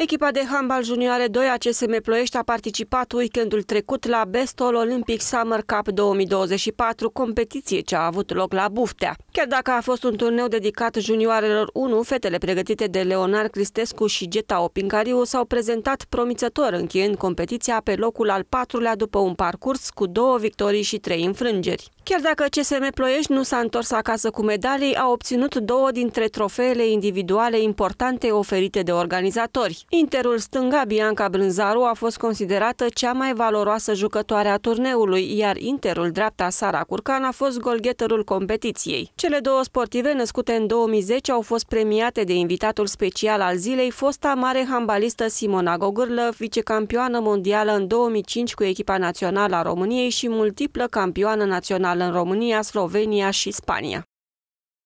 Echipa de handbal junioare 2 a CSM Ploiești a participat weekendul trecut la Bestol Olympic Summer Cup 2024, competiție ce a avut loc la Buftea. Chiar dacă a fost un turneu dedicat junioarelor 1, fetele pregătite de Leonard Cristescu și Geta Opincariu s-au prezentat promițător, încheiând competiția pe locul al patrulea după un parcurs cu două victorii și trei înfrângeri. Chiar dacă CSM Ploiești nu s-a întors acasă cu medalii, a obținut două dintre trofeele individuale importante oferite de organizatori. Interul stânga Bianca Brânzaru a fost considerată cea mai valoroasă jucătoare a turneului, iar Interul dreapta Sara Curcan a fost golgheterul competiției. Cele două sportive născute în 2010 au fost premiate de invitatul special al zilei, fosta mare handbalistă Simona Gogârlă, vicecampioană mondială în 2005 cu echipa națională a României și multiplă campioană națională în România, Slovenia și Spania.